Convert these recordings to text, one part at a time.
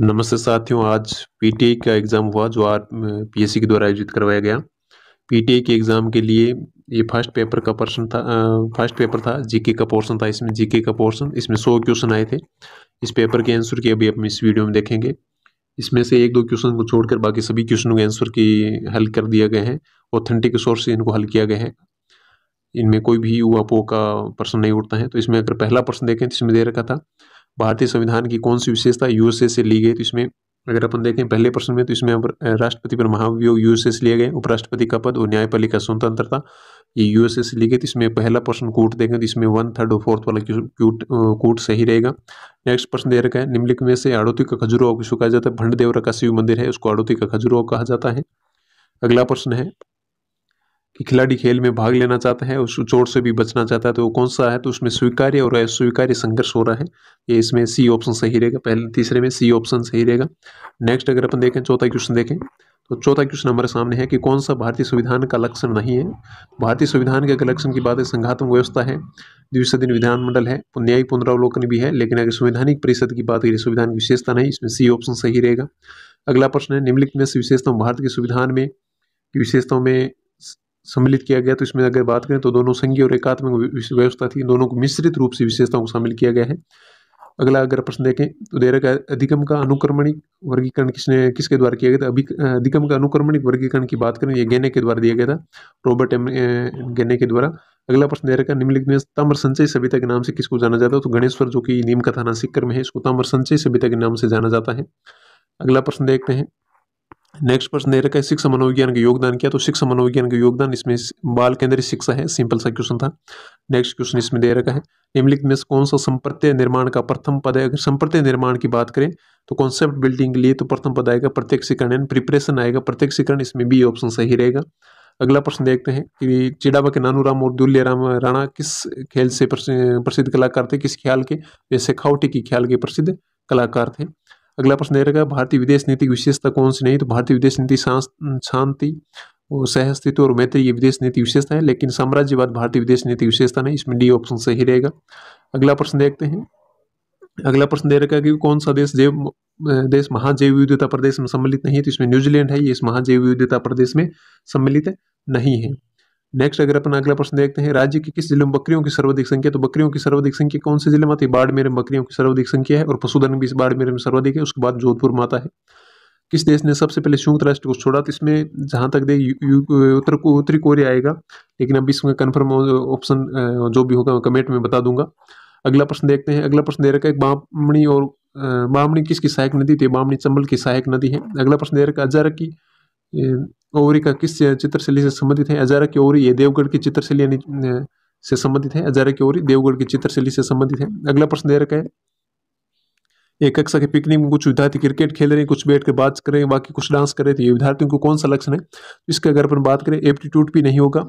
नमस्ते साथियों आज पीटीए का एग्ज़ाम हुआ जो आज पीएससी के द्वारा आयोजित करवाया गया पीटीए के एग्ज़ाम के लिए ये फर्स्ट पेपर का पोर्शन था फर्स्ट पेपर था जीके का पोर्शन था इसमें जीके का पोर्शन इसमें सौ क्वेश्चन आए थे इस पेपर के आंसर के अभी हम इस वीडियो में देखेंगे इसमें से एक दो क्वेश्चन को छोड़कर बाकी सभी क्वेश्चनों के आंसर की हल कर दिया गया है ऑथेंटिक सोर्स से इनको हल किया गया है इनमें कोई भी युवा पो का प्रश्न नहीं उठता है तो इसमें अगर पहला प्रश्न देखें तो इसमें दे रखा था भारतीय संविधान की कौन सी विशेषता यूएसए से ली गई तो इसमें अगर अपन देखें पहले प्रश्न में तो इसमें राष्ट्रपति पर महाभियोग यूएसए से लिए गए उपराष्ट्रपति का पद और न्यायपालिका स्वतंत्रता ये यूएसए से ली गई तो इसमें पहला प्रश्न कोर्ट देखें तो इसमें वन थर्ड और फोर्थ वाला कोर्ट सही रहेगा नेक्स्ट प्रश्न दे रखा है निम्नलिखित में से आड़ोती का खजुराव किसको कहा जाता है भंडदेवरा का शिव मंदिर है उसको आड़ोती का खजुराहो कहा जाता है अगला प्रश्न है खिलाड़ी खेल में भाग लेना चाहता है उस चोट से भी बचना चाहता है तो वो कौन सा है तो उसमें स्वीकार्य और अस्वीकार्य संघर्ष हो रहा है ये इसमें सी ऑप्शन सही रहेगा पहले तीसरे में सी ऑप्शन सही रहेगा नेक्स्ट अगर अपन देखें चौथा क्वेश्चन देखें तो चौथा क्वेश्चन हमारे सामने है कि कौन सा भारतीय संविधान का लक्षण नहीं है भारतीय संविधान के अगर लक्षण की बात है संघात्मक व्यवस्था है दिन विधानमंडल है न्यायिक पुनरावलोकन भी है लेकिन अगर संवैधानिक परिषद की बात करें संविधान की विशेषता नहीं इसमें सी ऑप्शन सही रहेगा अगला प्रश्न है निम्नलिखित में से विशेषताओं भारत के संविधान में विशेषताओं में सम्मिलित किया गया तो इसमें अगर बात करें तो दोनों संघीय और एकात्मक व्यवस्था थी दोनों को मिश्रित रूप से विशेषताओं को शामिल किया गया है अगला अगर प्रश्न देखें तो देरक अधिगम का अनुक्रमणिक वर्गीकरण किसने किसके द्वारा किया गया था अभी अधिगम का अनुक्रमणिक वर्गीकरण की बात करें ये गेने के द्वारा दिया गया था रॉबर्ट एम गेने के द्वारा अगला प्रश्न देरक निम्नलिखित में ताम्र संचय सभ्यता के नाम से किसको जाना जाता है तो गणेश्वर जो कि नीम का थाना सिक्कर में है इसको ताम्र संचय सभ्यता के नाम से जाना जाता है अगला प्रश्न देखते हैं नेक्स्ट प्रश्न दे रखा है शिक्षा मनोविज्ञान का योगदान क्या तो शिक्षा मनोविज्ञान का योगदान इसमें बाल केंद्रीय शिक्षा है सिंपल सा क्वेश्चन था नेक्स्ट क्वेश्चन इसमें दे रखा है निम्नलिखित में कौन सा संप्रत्य निर्माण का प्रथम पद है अगर संप्रत्य निर्माण की बात करें तो कॉन्सेप्ट बिल्डिंग के लिए तो प्रथम पद आएगा प्रत्यक्षीकरण एंड प्रिपरेशन आएगा प्रत्यक्षीकरण इसमें बी ऑप्शन सही रहेगा अगला प्रश्न देखते हैं कि चिड़ाबा के नानू राम और दुल्ले राम राणा किस खेल से प्रसिद्ध कलाकार थे किस ख्याल के जैसे खावटी की ख्याल के प्रसिद्ध कलाकार थे अगला प्रश्न दे रखा है भारतीय विदेश नीति की विशेषता कौन सी नहीं तो भारतीय विदेश नीति शांति और सहअस्तित्व और मैत्री ये विदेश नीति विशेषता है लेकिन साम्राज्यवाद भारतीय विदेश नीति विशेषता नहीं इसमें डी ऑप्शन सही रहेगा अगला प्रश्न देखते हैं अगला प्रश्न दे रखा है कि कौन सा देश जैव देश महाजैव विविधता प्रदेश में सम्मिलित नहीं है तो इसमें न्यूजीलैंड है ये इस महाजैव विविधता प्रदेश में सम्मिलित नहीं है नेक्स्ट अगर अपन अगला प्रश्न देखते हैं राज्य के किस जिले में बकरियों की सर्वाधिक संख्या तो बकरियों की सर्वाधिक संख्या कौन से जिले में आती है बाड़मेर में बकरियों की सर्वाधिक संख्या है और पशुधन भी इस बाड़मेर में सर्वाधिक है उसके बाद जोधपुर में आता है किस देश ने सबसे पहले संयुक्त राष्ट्र को छोड़ा तो इसमें जहाँ तक देख उत्तर उत्तरी कोरिया आएगा लेकिन अभी इसमें कन्फर्म ऑप्शन जो भी होगा कमेंट में बता दूंगा अगला प्रश्न देखते हैं अगला प्रश्न दे रखा है बामणी और बामणी किसकी सहायक नदी थी बामणी चंबल की सहायक नदी है अगला प्रश्न दे रखा है अजारक की ओवरी का किस चित्रशैली से संबंधित है हजारा की ओवरी ये देवगढ़ की चित्रशैली यानी से संबंधित है अजारा की ओवरी देवगढ़ की चित्रशैली से संबंधित है अगला प्रश्न दे रखा है एक कक्षा के पिकनिक में कुछ विद्यार्थी क्रिकेट खेल रहे हैं कुछ बैठ कर बात कर रहे हैं बाकी कुछ डांस कर रहे थे ये विद्यार्थियों को कौन सा लक्षण है इसके अगर अपन बात करें एप्टीट्यूड भी नहीं होगा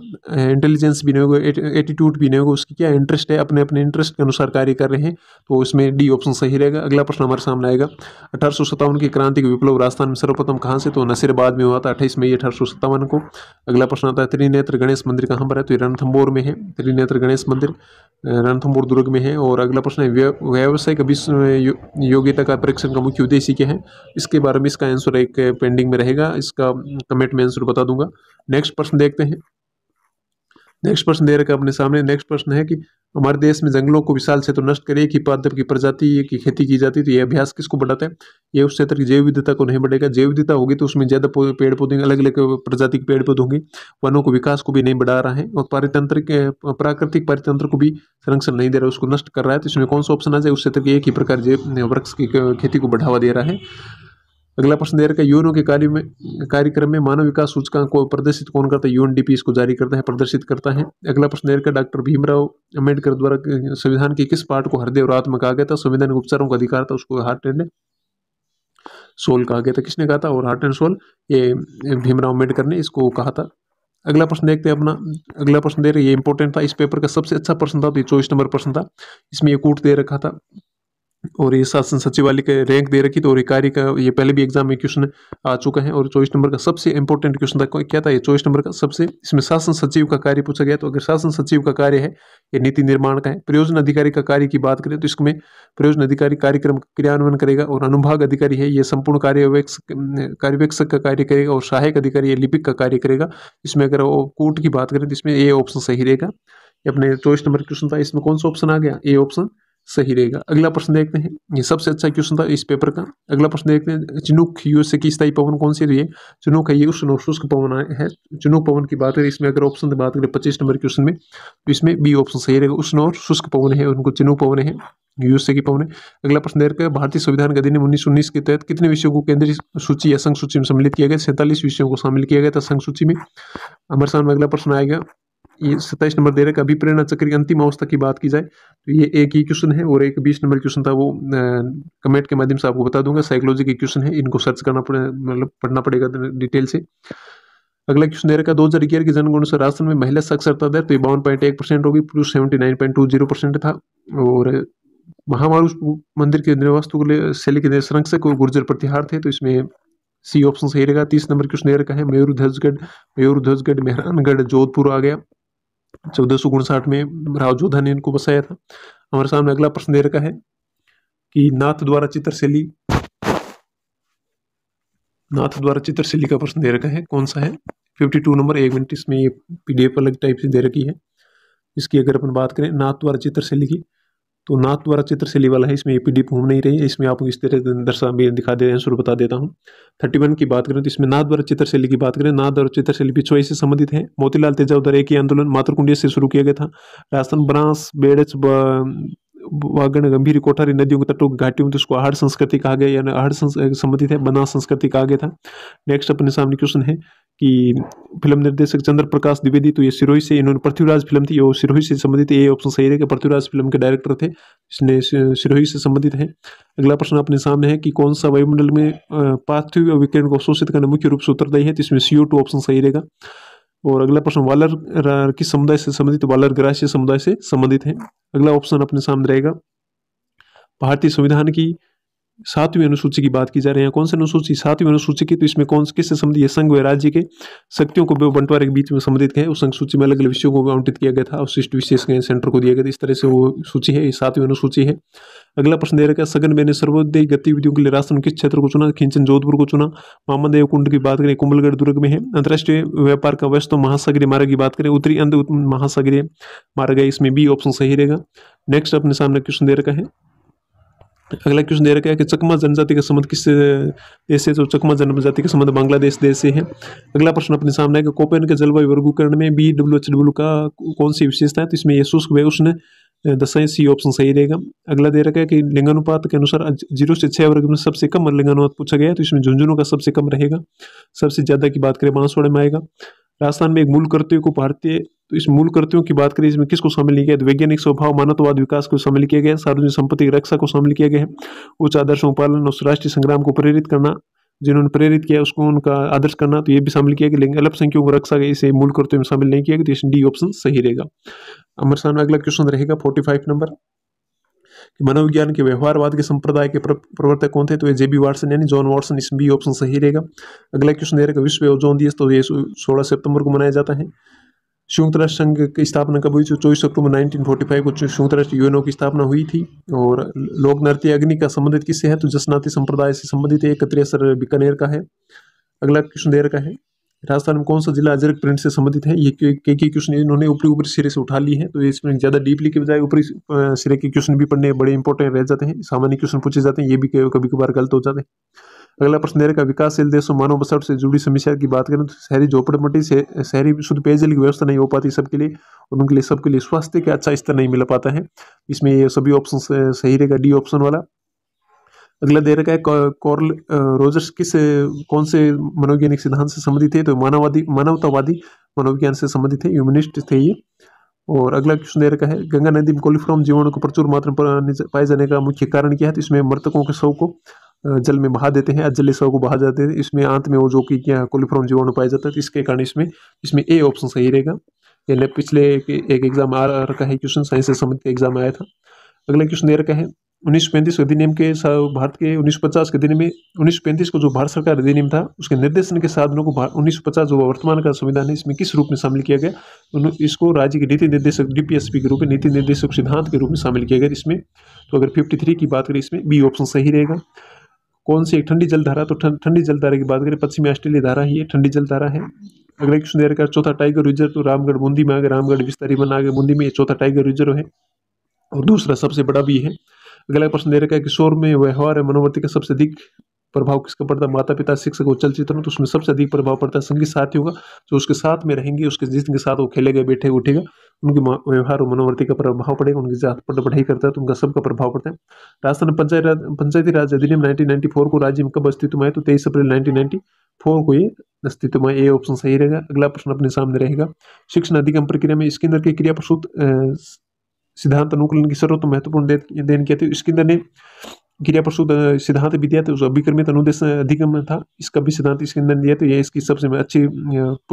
इंटेलिजेंस भी नहीं होगा एटीट्यूड भी नहीं होगा उसकी क्या इंटरेस्ट है अपने अपने इंटरेस्ट के अनुसार कार्य कर रहे हैं तो इसमें डी ऑप्शन सही रहेगा अगला प्रश्न हमारे सामने आएगा अठारह की क्रांति के विप्लव राजस्थान में सर्वप्रथम कहाँ से तो नसीरबाद में हुआ था अट्ठाईस मई अठारह को अगला प्रश्न आता है त्रिनेत्र गणेश मंदिर कहाँ पर है तो रणथम्बोर में है त्रिनेत्र गणेश मंदिर रणथम्बोर दुर्ग में है और अगला प्रश्न है व्यावसायिक अभिस प्रतियोगिता का परीक्षण का मुख्य उद्देश्य क्या है इसके बारे में इसका आंसर एक पेंडिंग में रहेगा इसका कमेंट mm, में आंसर बता दूंगा नेक्स्ट प्रश्न देखते हैं नेक्स्ट प्रश्न दे रखा अपने सामने नेक्स्ट प्रश्न है कि हमारे देश में जंगलों को विशाल क्षेत्र तो नष्ट करिए कि पादप की प्रजाति की खेती की जाती तो यह अभ्यास किसको बढ़ाता है ये उस क्षेत्र की जैव विविधता को नहीं बढ़ेगा जैव विविधता होगी तो उसमें ज़्यादा पेड़ पौधे अलग अलग प्रजाति के पेड़ पौधे होंगे वनों को विकास को भी नहीं बढ़ा रहा है और पारितंत्रिक प्राकृतिक पारितंत्र को भी संरक्षण नहीं दे रहा है उसको नष्ट कर रहा है तो इसमें कौन सा ऑप्शन आ जाए उस क्षेत्र की एक ही प्रकार जैव वृक्ष की खेती को बढ़ावा दे रहा है अगला प्रश्न दे रखा है यूएनओ के कार्य में कार्यक्रम में मानव विकास सूचकांक को प्रदर्शित कौन करता है यूएनडीपी इसको जारी करता है प्रदर्शित करता है अगला प्रश्न दे रखा है डॉक्टर भीमराव अम्बेडकर द्वारा संविधान के किस पार्ट को हृदय और आत्मा कहा गया था संविधान उपचारों का अधिकार था उसको हार्ट एंड सोल कहा गया था किसने कहा था और हार्ट एंड सोल ये भीमराव अम्बेडकर ने इसको कहा था अगला प्रश्न देखते हैं अपना अगला प्रश्न दे रहे ये इंपॉर्टेंट था इस पेपर का सबसे अच्छा प्रश्न था तो ये चौबीस नंबर प्रश्न था इसमें ये कूट दे रखा था और ये शासन सचिवालय के रैंक दे रखी तो और कार्य का ये पहले भी एग्जाम में क्वेश्चन आ चुका है और चौबीस नंबर का सबसे इंपॉर्टेंट क्वेश्चन था क्या था ये चौबीस नंबर का सबसे इसमें शासन सचिव का कार्य पूछा गया तो अगर शासन सचिव का कार्य है ये नीति निर्माण का है प्रयोजन अधिकारी का कार्य की बात करें तो इसमें प्रयोजन अधिकारी कार्यक्रम क्रियान्वयन करेगा और अनुभाग अधिकारी है ये संपूर्ण कार्यवेक्षक का कार्य करेगा और सहायक अधिकारी लिपिक का कार्य करेगा इसमें अगर वो कोर्ट की बात करें तो इसमें ए ऑप्शन सही रहेगा अपने चौबीस नंबर क्वेश्चन था इसमें कौन सा ऑप्शन आ गया ए ऑप्शन सही रहेगा अगला प्रश्न देखते हैं ये सबसे अच्छा क्वेश्चन था इस पेपर का अगला प्रश्न देखते हैं चिनुक यूएसए की स्थायी पवन कौन सी रही है तो चिनुक है ये उष्ण और शुष्क पवन है चिनुक पवन की बात करें इसमें अगर ऑप्शन की बात करें पच्चीस नंबर क्वेश्चन में तो इसमें बी ऑप्शन सही रहेगा उष्ण और शुष्क पवन है उनको चिनुक पवन है यूएसए की पवन है अगला प्रश्न देखकर भारतीय संविधान के अधिनियम उन्नीस उन्नीस के तहत कितने विषयों को केंद्रीय सूची या संघ सूची में सम्मिलित किया गया सैंतालीस विषयों को शामिल किया गया था संघ सूची में हमारे सामने अगला प्रश्न आएगा ये सत्ताईस नंबर दे रखा अभी प्रेरणा चक्र की अंतिम अवस्था की बात की जाए तो ये एक ही क्वेश्चन है और एक बीस नंबर क्वेश्चन था वो कमेंट के माध्यम से आपको बता दूंगा साइकोलॉजी के क्वेश्चन है इनको सर्च करना पड़े मतलब पढ़ना पड़ेगा डिटेल से अगला क्वेश्चन दे रखा दो हज़ार ग्यारह के जनगणना अनुसार राजस्थान में महिला साक्षरता दर तो ये बावन पॉइंट एक परसेंट होगी पुरुष seventy nine point two zero percent था और महामारू मंदिर के निर्वास्तु के लिए शैली के संरक्षक और गुर्जर प्रतिहार थे तो इसमें सी ऑप्शन सही रहेगा तीस नंबर क्वेश्चन दे रखा है मयूर ध्वजगढ़ मयूर ध्वजगढ़ मेहरानगढ़ जोधपुर आ गया चौदह सौ उनसाठ में राव जोधा ने इनको बसाया था हमारे सामने अगला प्रश्न दे रखा है कि नाथ द्वारा चित्रशैली नाथ द्वारा चित्रशैली का प्रश्न दे रखा है कौन सा है फिफ्टी टू नंबर एक मिनट इसमें पी अलग टाइप से दे रखी है इसकी अगर अपन बात करें नाथ द्वारा चित्रशैली की तो नाथ द्वारा चित्र शैली वाला है इसमें ए पी घूम नहीं रही है इसमें आपको इस तरह दर्शा भी दिखा दे शुरू बता देता हूँ थर्टी वन की बात करें तो इसमें नाथ द्वारा चित्र शैली की बात करें नाथ द्वारा चित्र शैली पिछुआई से संबंधित है मोतीलाल तेजावदार एक ही आंदोलन मातृकुंडिया से शुरू किया गया था राजस्थान ब्रांस बेड़ वागण गंभीर कोठारी नदियों के तटों की घाटियों में तो उसको आहड़ संस्कृति कहा गया यानी आहड़ संबंधित है बना संस्कृति कहा गया था नेक्स्ट अपने सामने क्वेश्चन है कि फिल्म निर्देशक चंद्र प्रकाश द्विवेदी तो ये सिरोही से इन्होंने पृथ्वीराज फिल्म थी वो सिरोही से संबंधित ये ऑप्शन सही रहेगा पृथ्वीराज फिल्म के डायरेक्टर थे इसने सिरोही से संबंधित है अगला प्रश्न अपने सामने है कि कौन सा वायुमंडल में पार्थिव विकिरण को अवशोषित करने मुख्य रूप से उत्तरदायी है तो इसमें सी ऑप्शन सही रहेगा और अगला प्रश्न वालर किस समुदाय से संबंधित वालर ग्रास्य समुदाय से संबंधित है अगला ऑप्शन अपने सामने रहेगा भारतीय संविधान की सातवीं अनुसूची की बात की जा रही है कौन सी अनुसूची सातवीं अनुसूची की तो इसमें कौन किससे संबंधित है संघ व राज्य के शक्तियों को बंटवारे के बीच में संबंधित है उस संघ सूची में अलग अलग विषयों को आवंटित किया गया था और विशेष विशेष सेंटर को दिया गया था इस तरह से वो सूची है ये सातवीं अनुसूची है अगला प्रश्न दे रखा सगन में ने सर्वोदय गतिविधियों के लिए राजस्थान किस क्षेत्र को चुना खिंचन जोधपुर को चुना मामादेव कुंड की बात करें कुंभलगढ़ दुर्ग में है अंतर्राष्ट्रीय व्यापार का व्यस्त महासागरीय मार्ग की बात करें उत्तरी अंध महासागरीय मार्ग है इसमें बी ऑप्शन सही रहेगा नेक्स्ट अपने सामने क्वेश्चन दे रखा है अगला क्वेश्चन दे रखा है कि चकमा जनजाति का संबंध किस देश से तो चकमा जनजाति का संबंध बांग्लादेश देश से है अगला प्रश्न अपने सामने है कि कोपेन के जलवायु वर्गीकरण में बी डब्ल्यू एच डब्ल्यू का कौन सी विशेषता है तो इसमें ये शुष्क वे उसने दसाएं सी ऑप्शन सही रहेगा अगला दे रखा है कि लिंगानुपात के अनुसार जीरो से छः वर्ग में सबसे कम लिंगानुपात पूछा गया तो इसमें झुंझुनू का सबसे कम रहेगा सबसे ज़्यादा की बात करें बांसवाड़े में आएगा राजस्थान में एक मूल कर्तव्य को भारतीय तो इस मूल कर्तव्यों की बात करें इसमें किसको शामिल किया गया तो वैज्ञानिक स्वभाव मानववाद विकास को शामिल किया गया सार्वजनिक संपत्ति की रक्षा को शामिल किया गया है उच्च आदर्शों पालन और राष्ट्रीय संग्राम को प्रेरित करना जिन्होंने प्रेरित किया उसको उनका आदर्श करना तो ये भी शामिल किया गया लेकिन अल्पसंख्यकों को रक्षा इसे मूल कर्तव्य में शामिल नहीं किया गया तो डी ऑप्शन सही रहेगा अमर साहब अगला क्वेश्चन रहेगा फोर्टी फाइव नंबर कि मनोविज्ञान के व्यवहारवाद के संप्रदाय के प्रवर्तक कौन थे तो ये जे बी वाटसन यानी जॉन वाटसन इसमें भी ऑप्शन सही रहेगा अगला क्वेश्चन रहेगा विश्व ओजोन दिवस तो ये सोलह सितंबर को मनाया जाता है संयुक्त राष्ट्र संघ की स्थापना कब हुई थी चौबीस अक्टूबर फाइव को संयुक्त राष्ट्र यूएनओ की स्थापना हुई थी और लोक नृत्य अग्नि का संबंधित किससे है तो जसनाती संप्रदाय से संबंधित है एक सर बीकानेर का है अगला क्वेश्चन देर का है राजस्थान में कौन सा जिला अजरक प्रिंट से संबंधित है ये के के क्वेश्चन इन्होंने ऊपरी ऊपरी सिरे से उठा ली है तो इसमें ज़्यादा डीपली के बजाय ऊपरी सिरे के क्वेश्चन भी पढ़ने बड़े इंपॉर्टेंट रह जाते हैं सामान्य क्वेश्चन पूछे जाते हैं ये भी कभी कभार गलत हो जाते हैं अगला प्रश्न दे विकासशील देशों मानव बसावट से जुड़ी समस्या की बात करें तो शहरी झोपड़पट्टी से शहरी शुद्ध पेयजल की व्यवस्था नहीं हो पाती सबके लिए और उनके लिए सबके लिए स्वास्थ्य का अच्छा स्तर नहीं मिल पाता है इसमें ये सभी ऑप्शन सही रहेगा डी ऑप्शन वाला अगला दे रखा है कॉर्ल रोजर्स किस कौन से मनोवैज्ञानिक सिद्धांत से संबंधित है तो मानववादी मानवतावादी मनोविज्ञान से संबंधित है ह्यूमनिस्ट थे ये और अगला क्वेश्चन दे रखा है गंगा नदी में कोलिफ्रॉम जीवाणु को प्रचुर मात्रा में पाए जाने का मुख्य कारण क्या है तो इसमें मृतकों के शव को जल में बहा देते हैं अजल शव को बहा जाते हैं इसमें अंत में वो जो कि क्या कोलिफ्रॉम जीवाणु पाया जाता है तो इसके कारण इसमें इसमें ए ऑप्शन सही रहेगा यानी पिछले एक एग्जाम आ रखा है क्वेश्चन साइंस से संबंधित एग्जाम आया था अगला क्वेश्चन दे रखा है उन्नीस पैंतीस के अधिनियम के भारत के उन्नीस पचास के अधिनियम में उन्नीस पैंतीस को जो भारत सरकार अधिनियम था उसके निर्देशन के साधनों को उन्नीस पचास जो वर्तमान का संविधान है इसमें किस रूप में शामिल किया गया इसको राज्य के नीति निर्देशक डीपीएसपी के रूप में नीति निर्देशक सिद्धांत के रूप में शामिल किया गया इसमें तो अगर फिफ्टी थ्री की बात करें इसमें बी ऑप्शन सही रहेगा कौन सी एक ठंडी जल धारा तो ठंडी जल धारा की बात करें पश्चिमी ऑस्ट्रेलिया धारा ही है ठंडी जल धारा है अगला क्वेश्चन दे रखा चौथा टाइगर रिजर्व तो रामगढ़ बूंदी में आ गया रामगढ़ विस्तारी बना आ गया बूंदी में ये चौथा टाइगर रिजर्व है और दूसरा सबसे बड़ा भी है अगला प्रश्न दे रखा है किशोर में व्यवहार है मनोवृत्ति का सबसे अधिक प्रभाव किसका पड़ता है माता पिता शिक्षक और चलचित्र में तो उसमें सबसे अधिक प्रभाव पड़ता है संगीत साथी होगा जो उसके साथ में रहेंगे उसके जिसके साथ वो खेलेगा बैठेगा उठेगा उनके व्यवहार और मनोवृत्ति का प्रभाव पड़ेगा उनकी जात पर पढ़ाई करता है तो उनका सबका प्रभाव पड़ता है राजस्थान पंचायत पंचायती राज अधिनियम नाइनटीन को राज्य में कब अस्तित्व में तो तेईस अप्रैल नाइनटीन को ये अस्तित्व में ये ऑप्शन सही रहेगा अगला प्रश्न अपने सामने रहेगा शिक्षण अधिगम प्रक्रिया में इसके अंदर की क्रिया प्रसूत सिद्धांत अनुकूलन की सर्वोत्तम तो महत्वपूर्ण देन किया था इसके अंदर ने क्रिया क्रियापशुद सिद्धांत भी दिया था उस अभिक्रमित अनुदेश अधिगम था इसका भी सिद्धांत इसके अंदर दिया था यह इसकी सबसे अच्छी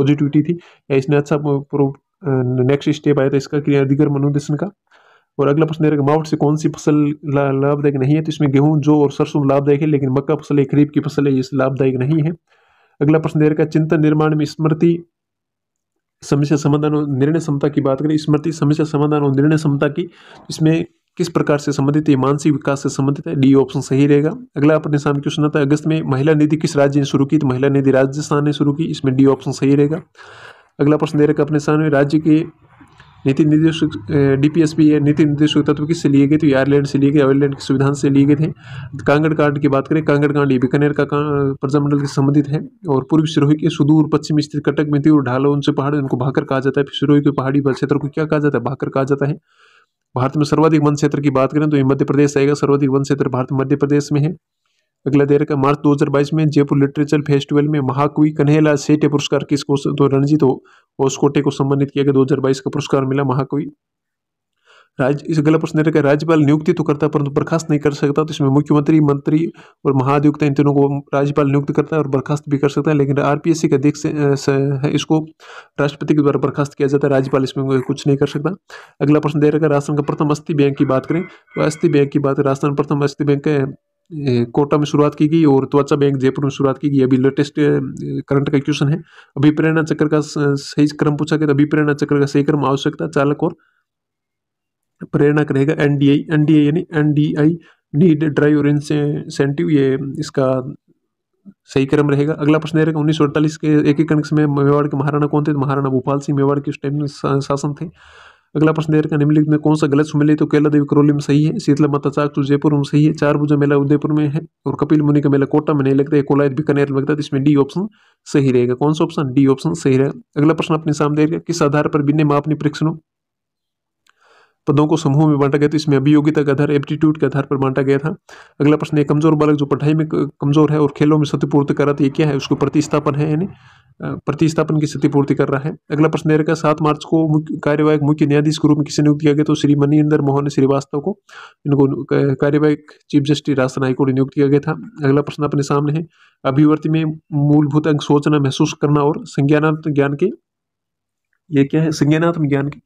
पॉजिटिविटी थी या इसने अच्छा नेक्स्ट स्टेप आया था इसका क्रिया अधिगम अनुदेशन का और अगला प्रश्न रहेगा मावट से कौन सी फसल लाभदायक नहीं है तो इसमें गेहूं जो और सरसों लाभदायक है लेकिन मक्का फसल है खरीफ की फसल है ये लाभदायक नहीं है अगला प्रश्न रहेगा चिंतन निर्माण में स्मृति समस्या समाधान और निर्णय क्षमता की बात करें स्मृति समस्या समाधान और निर्णय क्षमता की इसमें किस प्रकार से संबंधित है मानसिक विकास से संबंधित है डी ऑप्शन सही रहेगा अगला अपने सामने क्वेश्चन आता है अगस्त में महिला नीति किस राज्य ने शुरू की तो महिला नीति राजस्थान ने शुरू की इसमें डी ऑप्शन सही रहेगा अगला प्रश्न दे रखा अपने सामने राज्य के नीति निर्देशक डीपीएसपी है नीति निर्देशक तत्व किससे लिए गए थे आयरलैंड से लिए गए आयरलैंड के संविधान से लिए गए थे कांगड़ कांड की बात करें कांगड़ कांड ये बीकानेर का प्रजामंडल से संबंधित है और पूर्वी सिरोही के सुदूर पश्चिम स्थित कटक में थी और ढालो उनसे पहाड़ उनको भाकर कहा जाता है फिर सिरोही के पहाड़ी क्षेत्र को क्या कहा जाता है भाकर कहा जाता है भारत में सर्वाधिक वन क्षेत्र की बात करें तो ये मध्य प्रदेश आएगा सर्वाधिक वन क्षेत्र भारत मध्य प्रदेश में है अगला दे रखा मार्च 2022 में जयपुर लिटरेचर फेस्टिवल में महाकवि कन्हैया सेठे पुरस्कार किसको तो रणजीत हो ओस्कोटे को सम्मानित किया गया दो का पुरस्कार मिला महाकवि राज्य इस अगला प्रश्न रखा राज्यपाल नियुक्ति तो करता परंतु बर्खास्त नहीं कर सकता तो इसमें मुख्यमंत्री मंत्री और महाधिवक्ता इन तीनों को राज्यपाल नियुक्त करता है और बर्खास्त भी कर सकता है लेकिन आरपीएससी का देख से, इसको राष्ट्रपति के द्वारा बर्खास्त किया जाता है राज्यपाल इसमें कुछ नहीं कर सकता अगला प्रश्न दे रखा राजस्थान का प्रथम अस्थि बैंक की बात करें तो अस्थि बैंक की बात राजस्थान प्रथम अस्थि बैंक कोटा में शुरुआत की गई और त्वचा बैंक जयपुर में शुरुआत की गई अभी लेटेस्ट करंट का क्वेश्चन है अभी प्रेरणा चक्र का सही क्रम पूछा गया तो अभी प्रेरणा चक्र का सही क्रम आवश्यकता चालक और प्रेरणा रहेगा एनडीआई एनडीआई यानी एनडीआई नीड ड्राइव और इंसेंटिव ये इसका सही क्रम रहेगा अगला प्रश्न रहेगा उन्नीस सौ अड़तालीस के एकीकरण समय मेवाड़ के महाराणा कौन थे तो महाराणा भोपाल सिंह मेवाड़ के उस टाइम में शासन थे अगला प्रश्न दे रखा निम्नलिखित में कौन सा गलत सुमेल तो केला देवी करौली में सही है शीतला माता तो जयपुर में सही है चार भुजा मेला उदयपुर में है और कपिल मुनि का मेला कोटा में नहीं लगता है कोलायत बीकानेर में लगता है इसमें डी ऑप्शन सही रहेगा कौन सा ऑप्शन डी ऑप्शन सही रहेगा अगला प्रश्न अपने सामने देगा किस आधार पर बिन्ने मापनी परीक्षणों पदों को समूह में बांटा गया तो इसमें अभियोगिता के आधार एप्टीट्यूड के आधार पर बांटा गया था अगला प्रश्न एक कमजोर बालक जो पढ़ाई में कमजोर है और खेलों में क्षतिपूर्ति कर रहा था ये क्या है उसको प्रतिस्थापन है यानी प्रतिस्थापन की क्षतिपूर्ति कर रहा है अगला प्रश्न है सात मार्च को मुख्य कार्यवाहक मुख्य न्यायाधीश के रूप में किसे नियुक्त किया गया तो श्री मनिंदर मोहन श्रीवास्तव को इनको कार्यवाहक चीफ जस्टिस राजस्थान हाईकोर्ट नियुक्त किया गया था अगला प्रश्न अपने सामने है अभिवर्ति में मूलभूत अंग सोचना महसूस करना और संज्ञानात्मक ज्ञान के ये क्या है संज्ञानात्मक ज्ञान की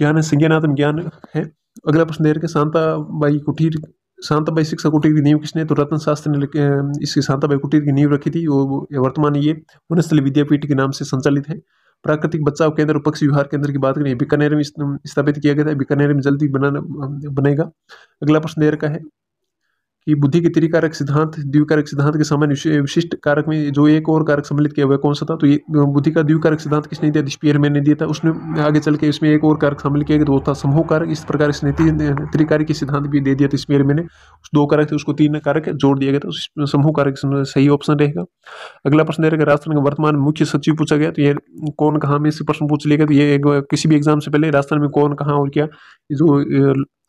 ज्ञान है संज्ञानात्म ज्ञान है अगला प्रश्न दे रखे शांता बाई कुटीर शांता बाई शिक्षा कुटीर की नींव किसने तो रतन शास्त्र ने इसकी शांता बाई कुटीर की नींव रखी थी वो वर्तमान ये वनस्थली विद्यापीठ के नाम से संचालित है प्राकृतिक बचाव केंद्र और पक्षी विहार केंद्र की बात करें बीकानेर में स्थापित किया गया था बीकानेर में जल्दी बनाना बनेगा अगला प्रश्न दे रखा है कि बुद्धि के त्रिकारक सिद्धांत द्विकारक सिद्धांत के सामान्य विशिष्ट कारक में जो एक और कारक सम्मिलित किया हुआ कौन सा था तो ये बुद्धि का द्विकारक सिद्धांत किसने दिया डिस्पियर मैंने दिया था उसमें आगे चल के इसमें एक और कारक सम्मिलित किया गया वो था समूह कारक इस प्रकार इसने त्रिकारक के सिद्धांत भी दे दिया था डिस्पियर मैंने दो कारक थे उसको तीन कारक जोड़ दिया गया था समूह कारक सही ऑप्शन रहेगा अगला प्रश्न रहेगा राजस्थान का वर्तमान मुख्य सचिव पूछा गया तो ये कौन कहाँ में इससे प्रश्न पूछ लिया गया तो ये किसी भी एग्जाम से पहले राजस्थान में कौन कहाँ और क्या जो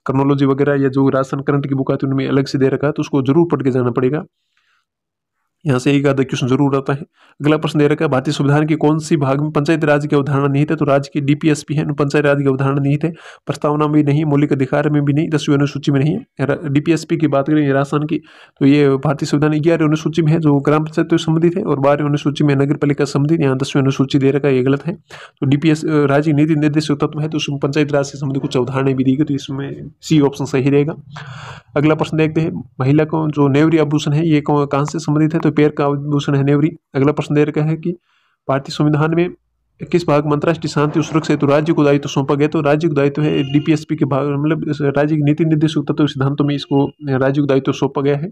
क्रोनोलॉजी वगैरह या जो राजस्थान करंट की बुक आती है उनमें अलग से दे रखा है तो उसको जरूर पढ़ के जाना पड़ेगा यहाँ से एक आधा क्वेश्चन जरूर आता है अगला प्रश्न दे रखा है भारतीय संविधान के कौन सी भाग में पंचायत राज की अवधारणा नहीं है तो राज्य की डीपीएसपी है पंचायत राज की अवधारणा नहीं है प्रस्तावना में नहीं मौलिक अधिकार में भी नहीं दसवीं अनुसूची में नहीं है डीपीएसपी की बात करें राजस्थान की तो ये भारतीय संविधान ग्यारह अनुसूची में है जो ग्राम पंचायत तो संबंधित है और बारह अनुसूची में नगर पालिका संबंधित यहाँ दसवीं अनुसूची दे रखा है ये गलत है तो डीपीएस राज्य नीति निर्देश तत्व है तो उसमें पंचायत राज से संबंधित कुछ अवधारणा भी दी गई तो इसमें सी ऑप्शन सही रहेगा अगला प्रश्न देखते हैं महिला को जो नेवरी आभूषण है ये कहाँ से संबंधित है तो तो पेयर का दूषण है नेवरी अगला प्रश्न दे रखा है कि भारतीय संविधान में किस भाग में शांति और सुरक्षा हेतु तो राज्य को दायित्व सौंपा गया तो राज्य को दायित्व है डीपीएसपी के भाग मतलब राज्य की नीति निर्देशक तत्व तो सिद्धांतों में इसको राज्य को दायित्व सौंपा गया है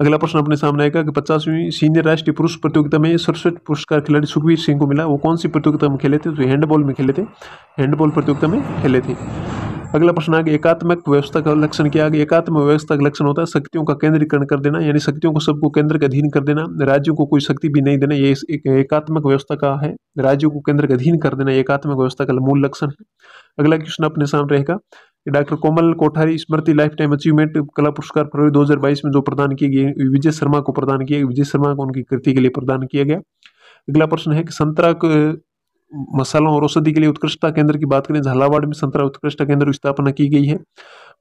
अगला प्रश्न अपने सामने आएगा कि पचासवीं सीनियर राष्ट्रीय पुरुष प्रतियोगिता में सर्वश्रेष्ठ पुरस्कार खिलाड़ी सुखवीर सिंह को मिला वो कौन सी प्रतियोगिता में खेले थे तो हैंडबॉल में खेले थे हैंडबॉल प्रतियोगिता में खेले थे अगला प्रश्न आगे एकात्मक व्यवस्था का लक्षण क्या आगे एकात्म व्यवस्था का लक्षण होता है शक्तियों का केंद्रीकरण कर देना यानी शक्तियों को सबको केंद्र के अधीन कर देना राज्यों को कोई शक्ति भी नहीं देना ये एक एकात्मक व्यवस्था का है राज्यों को केंद्र के अधीन कर देना एकात्मक व्यवस्था का मूल लक्षण है अगला क्वेश्चन अपने सामने रहेगा डॉक्टर कोमल कोठारी स्मृति लाइफ टाइम अचीवमेंट कला पुरस्कार फरवरी 2022 में जो प्रदान किए गए विजय शर्मा को प्रदान किया विजय शर्मा को उनकी कृति के लिए प्रदान किया गया अगला प्रश्न है कि संतरा मसालों और औषधि के लिए उत्कृष्टता केंद्र की बात करें झालावाड़ में संतरा उत्कृष्टता केंद्र की स्थापना की गई है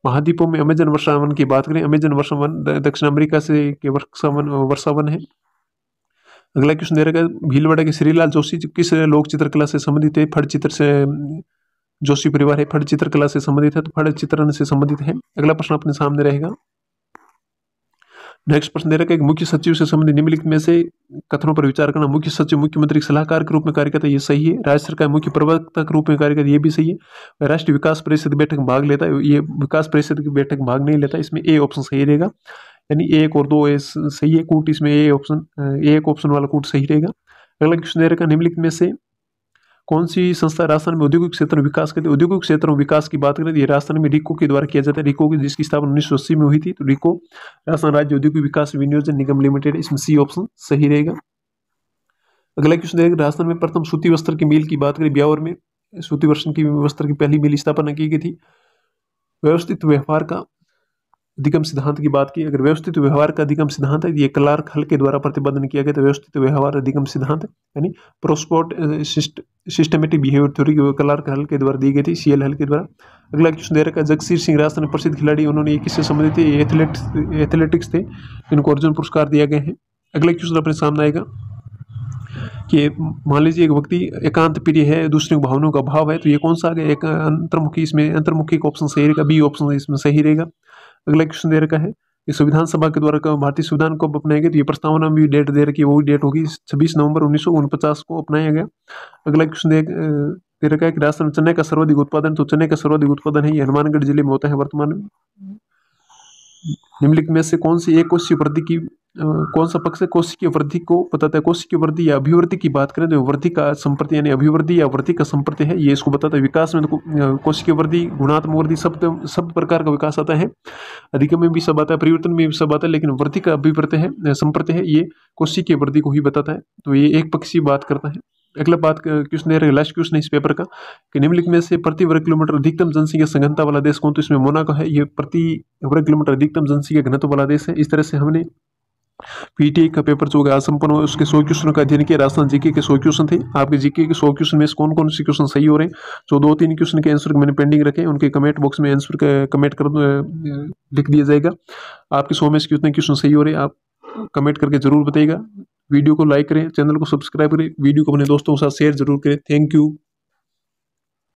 महाद्वीपों में अमेजन वर्षावन की बात करें अमेजन वर्षावन दक्षिण अमेरिका से के वर्षावन वर्षावन है अगला क्वेश्चन दे रखा है भीलवाड़ा के श्रीलाल जोशी किस लोक चित्रकला से संबंधित है फट चित्र से जोशी परिवार है फट चित्रकला से संबंधित है तो फट चित्रण से संबंधित है अगला प्रश्न अपने सामने रहेगा नेक्स्ट प्रश्न दे रखा है मुख्य सचिव से संबंधित निम्नलिखित में से कथनों पर विचार करना मुख्य सचिव मुख्यमंत्री के सलाहकार के रूप में कार्य करता है ये सही है राज्य सरकार मुख्य प्रवक्ता के रूप में कार्य करता है ये भी सही है राष्ट्रीय विकास परिषद बैठक में भाग लेता है ये विकास परिषद की बैठक में भाग नहीं लेता इसमें ए ऑप्शन सही रहेगा यानी एक और दो ए सही है कूट इसमें ए ऑप्शन एक ऑप्शन वाला कूट सही रहेगा अगला क्वेश्चन दे रखा निम्नलिखित में से कौन सी संस्था राजस्थान में औद्योगिक क्षेत्र विकास करती है औद्योगिक क्षेत्र विकास की बात करें तो ये राजस्थान में रिको के द्वारा किया जाता है रिको की जिसकी स्थापना उन्नीस सौ में हुई थी तो रिको राजस्थान राज्य औद्योगिक विकास विनियोजन निगम लिमिटेड इसमें सी ऑप्शन सही रहेगा अगला क्वेश्चन रहेगा राजस्थान में प्रथम सूती वस्त्र की मिल की बात करें ब्यावर में सूती वस्त्र की वस्त्र की पहली मिल स्थापना की गई थी व्यवस्थित व्यवहार का अधिगम सिद्धांत की बात की अगर व्यवस्थित व्यवहार का अधिगम सिद्धांत है ये क्लार्क हल के द्वारा प्रतिबंधन किया गया तो व्यवस्थित व्यवहार अधिगम सिद्धांत यानी प्रोस्पोर्ट systematic behaviour theory Clark Hull के द्वारा दी गई थी सीएल हल के द्वारा अगला क्वेश्चन दे रखा जगसीर सिंह राजस्थान प्रसिद्ध खिलाड़ी उन्होंने ये किससे संबंधित थे एथलेटिक्स एथलेटिक्स थे इनको अर्जुन पुरस्कार दिया गया है अगला क्वेश्चन अपने सामने आएगा कि मान लीजिए एक व्यक्ति एकांत प्रिय है दूसरे की भावनाओं का भाव है तो ये कौन सा एक अंतर्मुखी इसमें अंतर्मुखी का ऑप्शन सही रहेगा बी ऑप्शन इसमें सही रहेगा अगला क्वेश्चन दे रखा है कि संविधान सभा के द्वारा भारतीय संविधान को अपनाएंगे तो ये प्रस्तावना में भी डेट दे रखी है वो डेट होगी छब्बीस नवंबर उन्नीस को अपनाया गया अगला क्वेश्चन दे दे रखा है कि राजस्थान में चने का सर्वाधिक उत्पादन तो चने का सर्वाधिक उत्पादन है ये हनुमानगढ़ जिले में होता है वर्तमान में निम्नलिखित में से कौन सी एक कोशीय प्रति की कौन सा पक्ष है कोशिकीय वृद्धि को बताता है कोशिकीय वृद्धि या अभिवृद्धि की बात करें तो वृद्धि का संपत्ति यानी अभिवृद्धि या वृद्धि का संपत्ति है ये इसको बताता है विकास में कोशिकीय वृद्धि गुणात्मक वृद्धि सब सब प्रकार का विकास आता है अधिकम में भी सब आता है परिवर्तन में भी सब आता है लेकिन वृद्धि का अभिवृत्ति है संपत्ति है ये कोशिकीय वृद्धि को ही बताता है तो ये एक पक्षी बात करता है अगला बात क्वेश्चन है लास्ट क्वेश्चन है इस पेपर का कि निम्नलिखित में से प्रति वर्ग किलोमीटर अधिकतम जनसंख्या संघनता वाला देश कौन तो इसमें मोनाको है ये प्रति वर्ग किलोमीटर अधिकतम जनसंख्या घनत्व वाला देश है इस तरह से हमने पीटी का पेपर जो गया संपन्न हुआ उसके सौ क्वेश्चन का अध्ययन किया राजस्थान जीके के सौ क्वेश्चन थे आपके जीके के सौ क्वेश्चन में से कौन कौन से क्वेश्चन सही हो रहे हैं जो दो तीन क्वेश्चन के आंसर मैंने पेंडिंग रखे उनके कमेंट बॉक्स में आंसर कमेंट कर लिख दिया जाएगा आपके सौ में से कितने क्वेश्चन सही हो रहे हैं आप कमेंट करके जरूर बताइएगा वीडियो को लाइक करें चैनल को सब्सक्राइब करें वीडियो को अपने दोस्तों के साथ शेयर जरूर करें थैंक यू